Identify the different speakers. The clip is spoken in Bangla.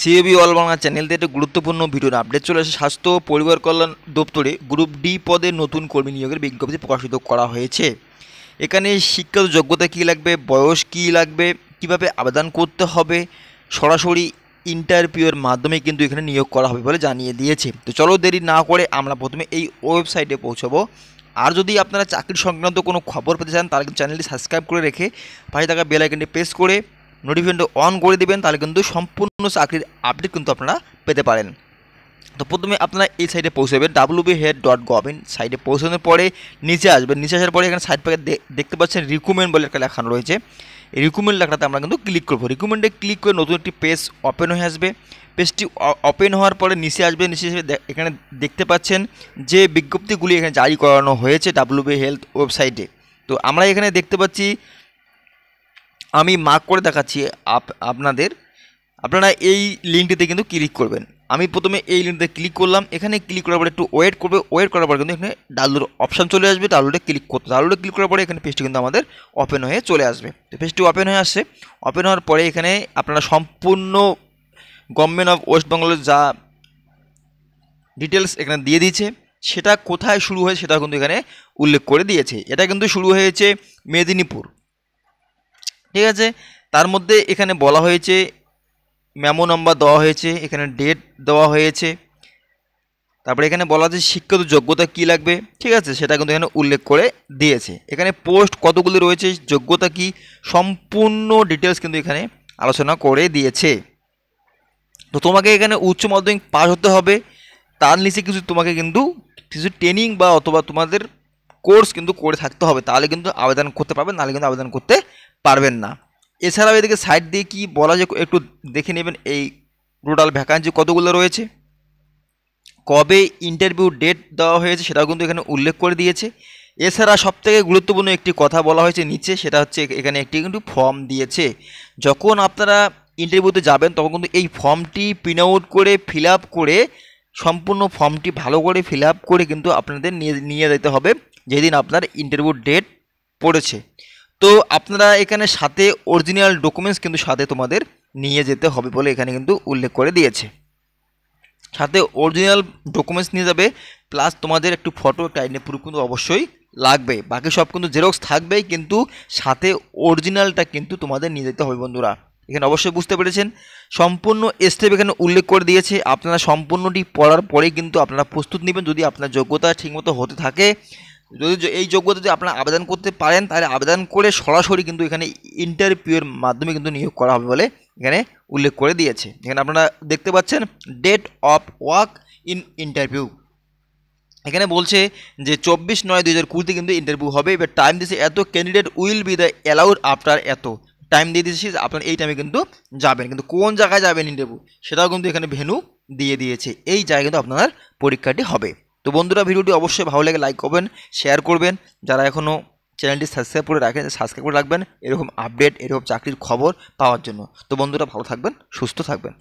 Speaker 1: সিএবি অল বাংলা চ্যানেল একটা গুরুত্বপূর্ণ ভিডিওর আপডেট চলে আসে স্বাস্থ্য ও পরিবার কল্যাণ দপ্তরে গ্রুপ ডি পদে নতুন কর্মী নিয়োগের বিজ্ঞপ্তি প্রকাশিত করা হয়েছে এখানে শিক্ষাগত যোগ্যতা কী লাগবে বয়স কী লাগবে কিভাবে আবেদন করতে হবে সরাসরি ইন্টারভিউয়ের মাধ্যমে কিন্তু এখানে নিয়োগ করা হবে বলে জানিয়ে দিয়েছে তো চলো দেরি না করে আমরা প্রথমে এই ওয়েবসাইটে পৌঁছাবো আর যদি আপনারা চাকরি সংক্রান্ত কোনো খবর পেতে চান তাহলে চ্যানেলটি সাবস্ক্রাইব করে রেখে পাশে থাকা বেল প্রেস করে নোটিফিকেশনটা অন করে দেবেন তাহলে কিন্তু সম্পূর্ণ চাকরির আপডেট কিন্তু আপনারা পেতে পারেন তো প্রথমে আপনারা এই সাইটে পৌঁছাবেন বি হেড ডট গভিন সাইটে পৌঁছানোর পরে নিচে আসবেন নিচে আসার পরে এখানে সাইড প্যাকেট দেখতে পাচ্ছেন রিকুমেন্ট বলে একটা লেখানো রয়েছে এই রিকুমেন্ট লেখাটাতে আমরা কিন্তু ক্লিক করবো রিকুমেন্টে ক্লিক করে নতুন একটি পেজ ওপেন হয়ে আসবে পেজটি ওপেন হওয়ার পরে নিচে আসবে নিচে এখানে দেখতে পাচ্ছেন যে বিজ্ঞপ্তিগুলি এখানে জারি করানো হয়েছে বি হেলথ ওয়েবসাইটে তো আমরা এখানে দেখতে পাচ্ছি আমি মার্ক করে দেখাচ্ছি আপনাদের আপনারা এই লিঙ্কটিতে কিন্তু ক্লিক করবেন আমি প্রথমে এই লিঙ্কটিতে ক্লিক করলাম এখানে ক্লিক করার পরে একটু ওয়েট করবে ওয়েট করার পরে কিন্তু এখানে ডাউনলোড অপশান চলে আসবে ডাউনলোডে ক্লিক করতে ডাউনলোডে ক্লিক করার পরে এখানে পেজটি কিন্তু আমাদের ওপেন হয়ে চলে আসবে তো পেজটি ওপেন হয়ে আসছে ওপেন হওয়ার পরে এখানে আপনারা সম্পূর্ণ গভর্নমেন্ট অফ ওয়েস্ট বেঙ্গলের যা ডিটেলস এখানে দিয়ে দিয়েছে সেটা কোথায় শুরু হয় সেটা কিন্তু এখানে উল্লেখ করে দিয়েছে এটা কিন্তু শুরু হয়েছে মেদিনীপুর ঠিক আছে তার মধ্যে এখানে বলা হয়েছে মেমো নম্বর দেওয়া হয়েছে এখানে ডেট দেওয়া হয়েছে তারপরে এখানে বলা আছে শিক্ষিত যোগ্যতা কি লাগবে ঠিক আছে সেটা কিন্তু এখানে উল্লেখ করে দিয়েছে এখানে পোস্ট কতগুলি রয়েছে যোগ্যতা কি সম্পূর্ণ ডিটেলস কিন্তু এখানে আলোচনা করে দিয়েছে তো তোমাকে এখানে উচ্চ মাধ্যমিক পাস হতে হবে তার নিচে কিছু তোমাকে কিন্তু কিছু ট্রেনিং বা অথবা তোমাদের কোর্স কিন্তু করে থাকতে হবে তাহলে কিন্তু আবেদন করতে পারবেন নাহলে কিন্তু আবেদন করতে পারবেন না এছাড়াও এদিকে সাইড দিয়ে কি বলা যায় একটু দেখে নেবেন এই টোটাল ভ্যাকান্সি কতগুলো রয়েছে কবে ইন্টারভিউ ডেট দেওয়া হয়েছে সেটাও কিন্তু এখানে উল্লেখ করে দিয়েছে এছাড়া সবথেকে গুরুত্বপূর্ণ একটি কথা বলা হয়েছে নিচে সেটা হচ্ছে এখানে একটি কিন্তু ফর্ম দিয়েছে যখন আপনারা ইন্টারভিউতে যাবেন তখন কিন্তু এই ফর্মটি প্রিন্ট আউট করে ফিল করে সম্পূর্ণ ফর্মটি ভালো করে ফিল করে কিন্তু আপনাদের নিয়ে নিয়ে যেতে হবে যেদিন আপনার ইন্টারভিউ ডেট পড়েছে তো আপনারা এখানে সাথে অরিজিনাল ডকুমেন্টস কিন্তু সাথে তোমাদের নিয়ে যেতে হবে বলে এখানে কিন্তু উল্লেখ করে দিয়েছে সাথে অরিজিনাল ডকুমেন্টস নিয়ে যাবে প্লাস তোমাদের একটু ফটো একটা আইডি প্রুফ কিন্তু অবশ্যই লাগবে বাকি সব কিন্তু জেরক্স থাকবেই কিন্তু সাথে অরিজিনালটা কিন্তু তোমাদের নিয়ে যেতে হবে বন্ধুরা এখানে অবশ্যই বুঝতে পেরেছেন সম্পূর্ণ স্টেপ এখানে উল্লেখ করে দিয়েছে আপনারা সম্পূর্ণটি পড়ার পরে কিন্তু আপনারা প্রস্তুত নেবেন যদি আপনার যোগ্যতা ঠিকমতো হতে থাকে যদি এই যোগ্যতা যদি আপনারা আবেদন করতে পারেন তাহলে আবেদন করে সরাসরি কিন্তু এখানে ইন্টারভিউয়ের মাধ্যমে কিন্তু নিয়োগ করা হবে বলে এখানে উল্লেখ করে দিয়েছে এখানে আপনারা দেখতে পাচ্ছেন date of walk in interview এখানে বলছে যে চব্বিশ নয় দুই হাজার কুড়িতে কিন্তু ইন্টারভিউ হবে এবার টাইম দিয়েছে এত candidate will be the allowed after এত টাইম দিয়ে দিয়েছে আপনার এই টাইমে কিন্তু যাবেন কিন্তু কোন জায়গায় যাবেন ইন্টারভিউ সেটাও কিন্তু এখানে ভেনু দিয়ে দিয়েছে এই জায়গায় কিন্তু আপনার পরীক্ষাটি হবে তো বন্ধুরা ভিডিওটি অবশ্যই ভালো লাগে লাইক করবেন শেয়ার করবেন যারা এখনও চ্যানেলটি সাবস্ক্রাইব করে রাখেন সাবস্ক্রাইব করে রাখবেন এরকম আপডেট এরকম চাকরির খবর পাওয়ার জন্য তো বন্ধুরা ভালো থাকবেন সুস্থ থাকবেন